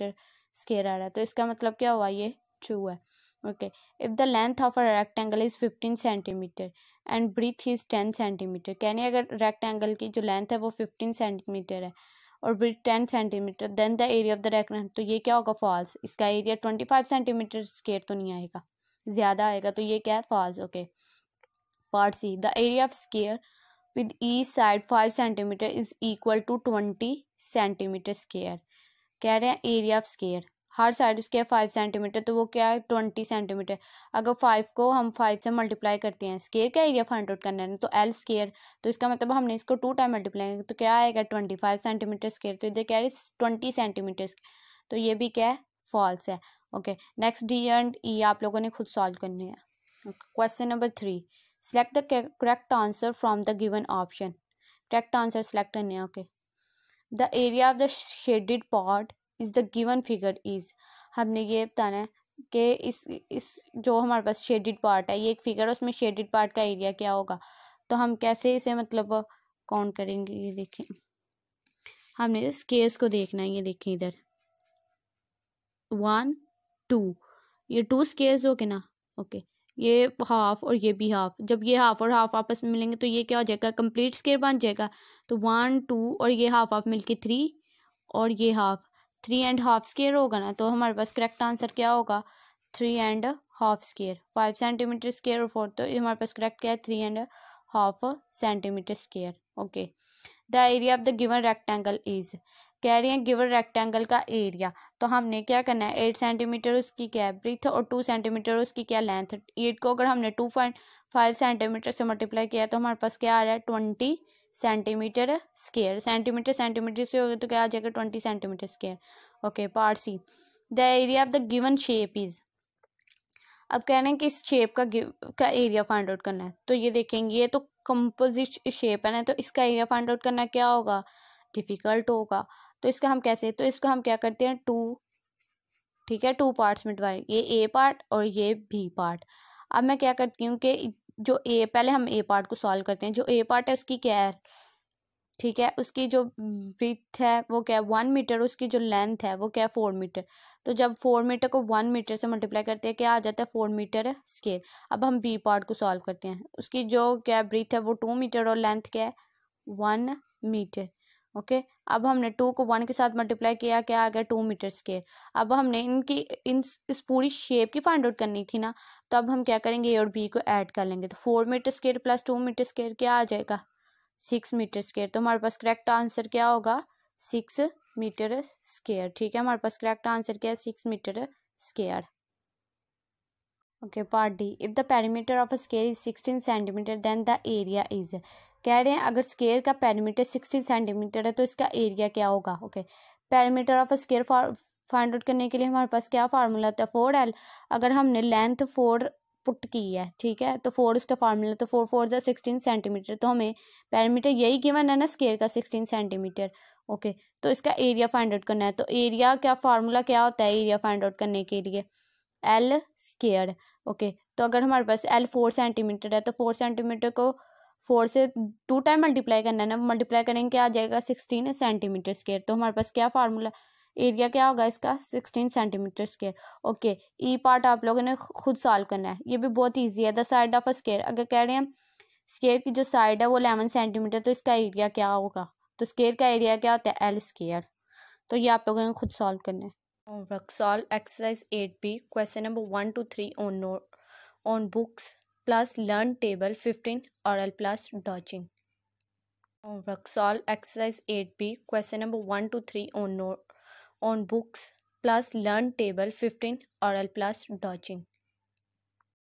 rector square आ रहा है तो इसका मतलब क्या हुआ ये ट्रू है okay if the length of a rectangle is fifteen centimetre and breadth is ten centimetre कहने अगर रेक्टेंगल की जो लेंथ है वो फिफ्टीन सेंटीमीटर है और breadth ten centimetre then the area of the rectangle तो ये क्या होगा फॉल्स इसका area twenty five centimetre square तो नहीं आएगा ज़्यादा आएगा तो ये क्या है false okay part C the area of square with each side five centimetre is equal to twenty centimetre square कह रहे हैं एरिया ऑफ स्केयर हर साइड उसके फाइव सेंटीमीटर तो वो क्या है ट्वेंटी सेंटीमीटर अगर फाइव को हम फाइव से मल्टीप्लाई करते हैं स्केयर का एरिया फाइंड आउट करना है तो एल स्केयर तो इसका मतलब हमने इसको टू टाइम मल्टीप्लाई तो क्या आएगा ट्वेंटी फाइव सेंटीमीटर स्केयर तो इधर क्या है ट्वेंटी सेंटीमीटर तो ये भी क्या है फॉल्स है okay next D and E आप लोगों ने खुद सॉल्व करनी है question number three select the correct answer from the given option correct answer select करने है okay the area of the shaded part is the given figure is हमने ये बताना है कि इस इस जो हमारे पास शेडिड पार्ट है ये एक फिगर है उसमें शेडिड पार्ट का एरिया क्या होगा तो हम कैसे इसे मतलब काउंट करेंगे ये देखें हमने स्केस को देखना है ये देखें इधर वन टू ये टू स्केयर्स हो गए ना ओके ये हाफ और ये भी हाफ जब ये हाफ और हाफ आपस में मिलेंगे तो ये क्या हो जाएगा कंप्लीट स्केयर बन जाएगा तो वन टू और ये हाफ हाफ मिलके के थ्री और ये half three and half square होगा ना तो हमारे पास करेक्ट आंसर क्या होगा three and half square five centimetre square और फोर तो हमारे पास करेक्ट क्या है three and half centimetre square okay the area of the given rectangle is कह रही है गिवर रेक्टेंगल का एरिया तो हमने क्या करना है एट सेंटीमीटर उसकी क्या है ब्रिथ और टू सेंटीमीटर उसकी क्या लेंथ एट को अगर हमने टू पॉइंट फाइव सेंटीमीटर से मल्टीप्लाई किया तो हमारे पास क्या आ रहा है twenty centimetre square centimetre centimetre से होगा तो क्या आ जाएगा twenty centimetre square okay part C the area of the given shape is अब कह रहे हैं कि इस शेप का का एरिया फाइंड आउट करना है तो ये देखेंगे ये तो कंपोजिट शेप है ना तो इसका एरिया फाइंड आउट करना क्या होगा डिफ़िकल्ट होगा तो इसका हम कैसे तो इसको हम क्या करते हैं टू ठीक है टू पार्ट्स में डिवाइड ये ए पार्ट और ये बी पार्ट अब मैं क्या करती हूँ कि जो ए पहले हम ए पार्ट को सॉल्व करते हैं जो ए पार्ट है उसकी क्या है ठीक है उसकी जो ब्रिथ है वो क्या है वन मीटर उसकी जो लेंथ है वो क्या है फोर मीटर तो जब फोर मीटर को वन मीटर से मल्टीप्लाई करते हैं क्या आ जाता है फोर मीटर स्केयर अब हम बी पार्ट को सॉल्व करते हैं उसकी जो क्या ब्रिथ है वो टू मीटर और लेंथ क्या है वन मीटर ओके अब हमने टू को वन के साथ मल्टीप्लाई किया क्या आ गया टू मीटर स्केयर अब हमने इनकी इन इस पूरी शेप की फाइंड आउट करनी थी ना तो अब हम क्या करेंगे ए और बी को ऐड कर लेंगे तो four metre square plus two metre square क्या आ जाएगा सिक्स मीटर स्केयर तो हमारे पास करेक्ट आंसर क्या होगा सिक्स मीटर स्केयर ठीक है हमारे पास करेक्ट आंसर क्या है six metre square okay part D if the perimeter of a square is sixteen centimetre then the area is कह रहे हैं अगर स्केयर का पैरामीटर सिक्सटीन सेंटीमीटर है तो इसका एरिया क्या होगा okay perimeter of square find out करने के लिए हमारे पास क्या फार्मूला होता है फोर एल अगर हमने लेंथ फोर पुट की है ठीक है तो फोर उसका फार्मूला तो फोर फोर जो सिक्सटीन सेंटीमीटर तो हमें पैरामीटर यही गिवन है ना स्केयर का सिक्सटीन सेंटीमीटर ओके तो इसका एरिया फाइंड आउट करना है तो एरिया क्या फार्मूला क्या होता है एरिया फाइंड आउट करने के लिए एल स्केयर ओके तो अगर हमारे पास एल फोर सेंटीमीटर है तो फोर सेंटीमीटर को फोर से टू टाइम मल्टीप्लाई करना है ना मल्टीप्लाई करेंगे क्या आ जाएगा सिक्सटीन सेंटीमीटर स्केयर तो हमारे पास क्या फार्मूला एरिया क्या होगा इसका sixteen centimetre square okay E part आप लोगों ने खुद सॉल्व करना है ये भी बहुत ईजी है the side of a square अगर कह रहे हैं स्केयर की जो साइड है वो अलेवन सेंटीमीटर तो इसका एरिया क्या होगा तो स्केयर का एरिया क्या होता है एल स्केयर तो ये आप लोगों ने खुद सॉल्व करना है homework solve exercise eight B question number one two three on on books plus learn table fifteen oral plus डॉचिंग solve exercise eight B question number one two three on on books plus learn table fifteen oral plus डॉचिंग